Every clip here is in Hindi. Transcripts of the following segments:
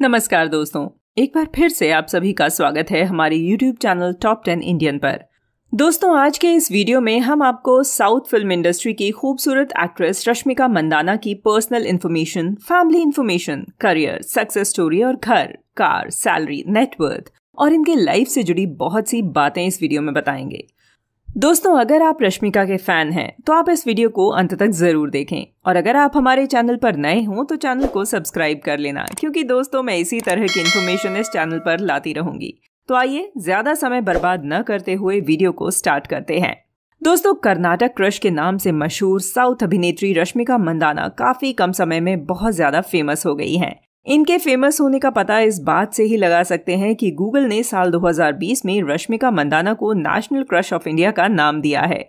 नमस्कार दोस्तों एक बार फिर से आप सभी का स्वागत है हमारे YouTube चैनल टॉप टेन इंडियन पर दोस्तों आज के इस वीडियो में हम आपको साउथ फिल्म इंडस्ट्री की खूबसूरत एक्ट्रेस रश्मिका मंदाना की personal information family information career success story और घर कार सैलरी नेटवर्थ और इनके लाइफ से जुड़ी बहुत सी बातें इस वीडियो में बताएंगे दोस्तों अगर आप रश्मिका के फैन हैं तो आप इस वीडियो को अंत तक जरूर देखें और अगर आप हमारे चैनल पर नए हों तो चैनल को सब्सक्राइब कर लेना क्योंकि दोस्तों मैं इसी तरह की इन्फॉर्मेशन इस चैनल पर लाती रहूंगी तो आइए ज्यादा समय बर्बाद न करते हुए वीडियो को स्टार्ट करते हैं दोस्तों कर्नाटक क्रश के नाम से मशहूर साउथ अभिनेत्री रश्मिका मंदाना काफी कम समय में बहुत ज्यादा फेमस हो गई हैं इनके फेमस होने का पता इस बात से ही लगा सकते हैं कि गूगल ने साल 2020 में रश्मिका मंदाना को नेशनल क्रश ऑफ इंडिया का नाम दिया है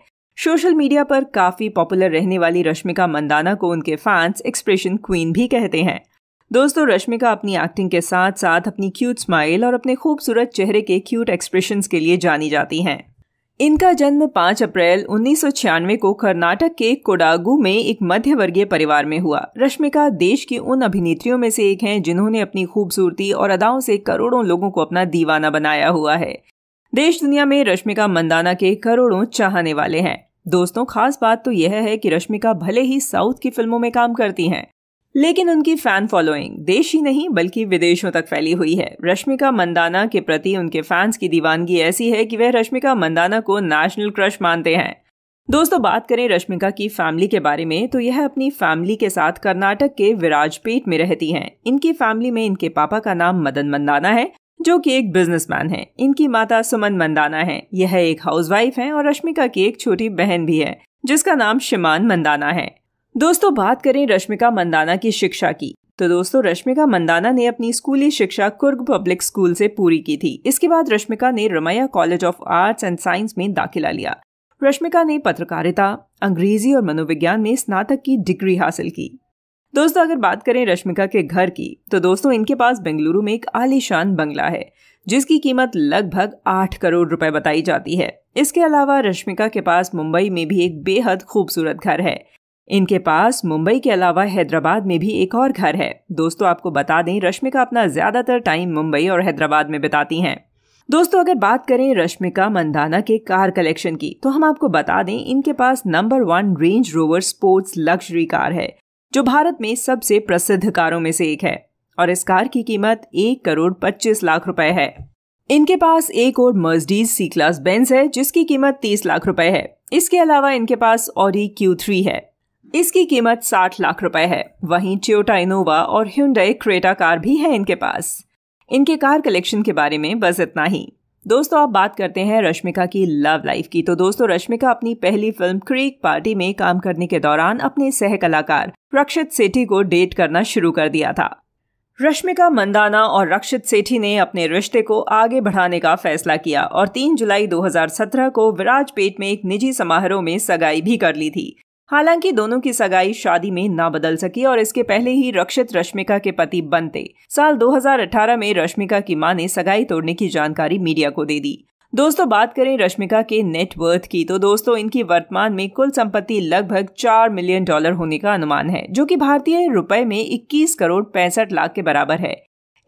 सोशल मीडिया पर काफी पॉपुलर रहने वाली रश्मिका मंदाना को उनके फैंस एक्सप्रेशन क्वीन भी कहते हैं दोस्तों रश्मिका अपनी एक्टिंग के साथ साथ अपनी क्यूट स्माइल और अपने खूबसूरत चेहरे के क्यूट एक्सप्रेशन के लिए जानी जाती हैं इनका जन्म 5 अप्रैल उन्नीस को कर्नाटक के कोडागू में एक मध्यवर्गीय परिवार में हुआ रश्मिका देश की उन अभिनेत्रियों में से एक हैं जिन्होंने अपनी खूबसूरती और अदाओं से करोड़ों लोगों को अपना दीवाना बनाया हुआ है देश दुनिया में रश्मिका मंदाना के करोड़ों चाहने वाले हैं दोस्तों खास बात तो यह है कि रश्मिका भले ही साउथ की फिल्मों में काम करती हैं लेकिन उनकी फैन फॉलोइंग देश ही नहीं बल्कि विदेशों तक फैली हुई है रश्मिका मंदाना के प्रति उनके फैंस की दीवानगी ऐसी है कि वह रश्मिका मंदाना को नेशनल क्रश मानते हैं दोस्तों बात करें रश्मिका की फैमिली के बारे में तो यह अपनी फैमिली के साथ कर्नाटक के विराजपेट में रहती हैं इनकी फैमिली में इनके पापा का नाम मदन मंदाना है जो कि एक बिजनेसमैन है इनकी माता सुमन मंदाना है यह एक हाउसवाइफ है और रश्मिका की एक छोटी बहन भी है जिसका नाम शिमान मंदाना है दोस्तों बात करें रश्मिका मंदाना की शिक्षा की तो दोस्तों रश्मिका मंदाना ने अपनी स्कूली शिक्षा कुर्ग पब्लिक स्कूल से पूरी की थी इसके बाद रश्मिका ने Ramaiah College of Arts and Science में दाखिला लिया रश्मिका ने पत्रकारिता अंग्रेजी और मनोविज्ञान में स्नातक की डिग्री हासिल की दोस्तों अगर बात करें रश्मिका के घर की तो दोस्तों इनके पास बेंगलुरु में एक आलीशान बंगला है जिसकी कीमत लगभग आठ करोड़ रुपए बताई जाती है इसके अलावा रश्मिका के पास मुंबई में भी एक बेहद खूबसूरत घर है इनके पास मुंबई के अलावा हैदराबाद में भी एक और घर है दोस्तों आपको बता दें रश्मिका अपना ज़्यादातर टाइम मुंबई और हैदराबाद में बिताती हैं दोस्तों अगर बात करें रश्मिका मंदाना के कार कलेक्शन की तो हम आपको बता दें इनके पास number one Range Rover sports luxury car है जो भारत में सबसे प्रसिद्ध कारों में से एक है और इस कार की कीमत एक करोड़ पच्चीस लाख रुपए है इनके पास एक और मर्सडीज सी क्लास बेंस है जिसकी कीमत तीस लाख रुपए है इसके अलावा इनके पास और क्यू थ्री है इसकी कीमत 60 लाख रुपए है वहीं ट्योटा इनोवा और ह्यूंडई क्रेटा कार भी है इनके पास इनके कार कलेक्शन के बारे में बस इतना ही दोस्तों आप बात करते हैं रश्मिका की लव लाइफ की तो दोस्तों रश्मिका अपनी पहली फिल्म क्रीक पार्टी में काम करने के दौरान अपने सह कलाकार रक्षित सेठी को डेट करना शुरू कर दिया था रश्मिका मंदाना और रक्षित सेठी ने अपने रिश्ते को आगे बढ़ाने का फैसला किया और 3 जुलाई 2017 को विराजपेट में एक निजी समारोह में सगाई भी कर ली थी हालांकि दोनों की सगाई शादी में ना बदल सकी और इसके पहले ही रक्षित रश्मिका के पति बनते साल 2018 में रश्मिका की मां ने सगाई तोड़ने की जानकारी मीडिया को दे दी दोस्तों बात करें रश्मिका के नेटवर्थ की तो दोस्तों इनकी वर्तमान में कुल संपत्ति लगभग चार मिलियन डॉलर होने का अनुमान है जो कि भारतीय रुपए में 21 करोड़ पैंसठ लाख के बराबर है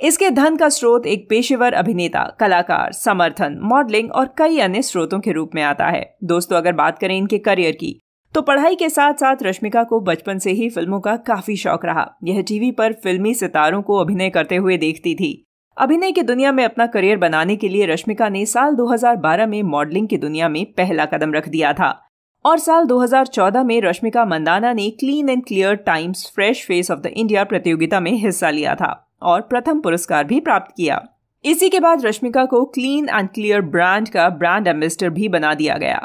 इसके धन का स्रोत एक पेशेवर अभिनेता कलाकार समर्थन मॉडलिंग और कई अन्य स्रोतों के रूप में आता है दोस्तों अगर बात करें इनके करियर की तो पढ़ाई के साथ साथ रश्मिका को बचपन से ही फिल्मों का काफी शौक रहा यह टीवी पर फिल्मी सितारों को अभिनय करते हुए देखती थी अभिनय की दुनिया में अपना करियर बनाने के लिए रश्मिका ने साल 2012 में मॉडलिंग की दुनिया में पहला कदम रख दिया था और साल 2014 में रश्मिका मंदाना ने Clean and Clear Times Fresh Face of the India प्रतियोगिता में हिस्सा लिया था और प्रथम पुरस्कार भी प्राप्त किया इसी के बाद रश्मिका को क्लीन एंड क्लियर ब्रांड का ब्रांड एम्बेसडर भी बना दिया गया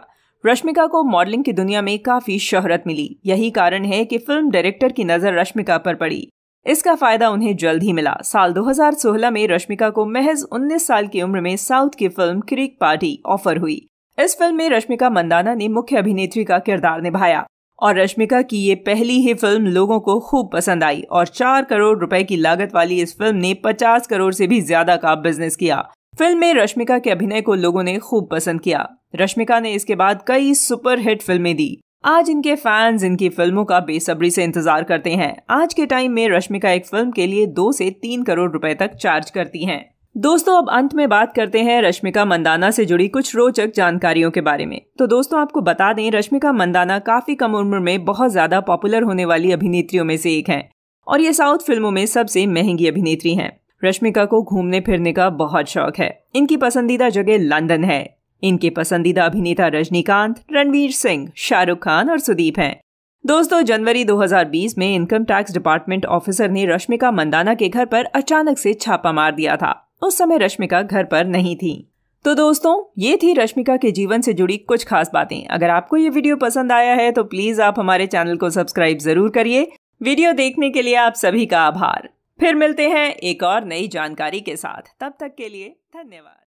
रश्मिका को मॉडलिंग की दुनिया में काफी शोहरत मिली यही कारण है कि फिल्म डायरेक्टर की नजर रश्मिका पर पड़ी इसका फायदा उन्हें जल्द ही मिला साल 2016 में रश्मिका को महज 19 साल की उम्र में साउथ की फिल्म क्रिक पार्टी ऑफर हुई इस फिल्म में रश्मिका मंदाना ने मुख्य अभिनेत्री का किरदार निभाया और रश्मिका की ये पहली ही फिल्म लोगों को खूब पसंद आई और चार करोड़ रुपए की लागत वाली इस फिल्म ने पचास करोड़ से भी ज्यादा का बिजनेस किया फिल्म में रश्मिका के अभिनय को लोगों ने खूब पसंद किया रश्मिका ने इसके बाद कई सुपरहिट फिल्में दी आज इनके फैंस इनकी फिल्मों का बेसब्री से इंतजार करते हैं आज के टाइम में रश्मिका एक फिल्म के लिए दो से तीन करोड़ रुपए तक चार्ज करती हैं दोस्तों अब अंत में बात करते हैं रश्मिका मंदाना से जुड़ी कुछ रोचक जानकारियों के बारे में तो दोस्तों आपको बता दें रश्मिका मंदाना काफी कम उम्र में बहुत ज्यादा पॉपुलर होने वाली अभिनेत्रियों में से एक हैं और ये साउथ फिल्मों में सबसे महंगी अभिनेत्री हैं रश्मिका को घूमने फिरने का बहुत शौक है इनकी पसंदीदा जगह लंदन है इनके पसंदीदा अभिनेता रजनीकांत रणवीर सिंह शाहरुख खान और सुदीप हैं दोस्तों जनवरी 2020 में इनकम टैक्स डिपार्टमेंट ऑफिसर ने रश्मिका मंदाना के घर पर अचानक से छापा मार दिया था उस समय रश्मिका घर पर नहीं थी तो दोस्तों ये थी रश्मिका के जीवन से जुड़ी कुछ खास बातें अगर आपको ये वीडियो पसंद आया है तो प्लीज आप हमारे चैनल को सब्सक्राइब जरूर करिए वीडियो देखने के लिए आप सभी का आभार फिर मिलते हैं एक और नई जानकारी के साथ तब तक के लिए धन्यवाद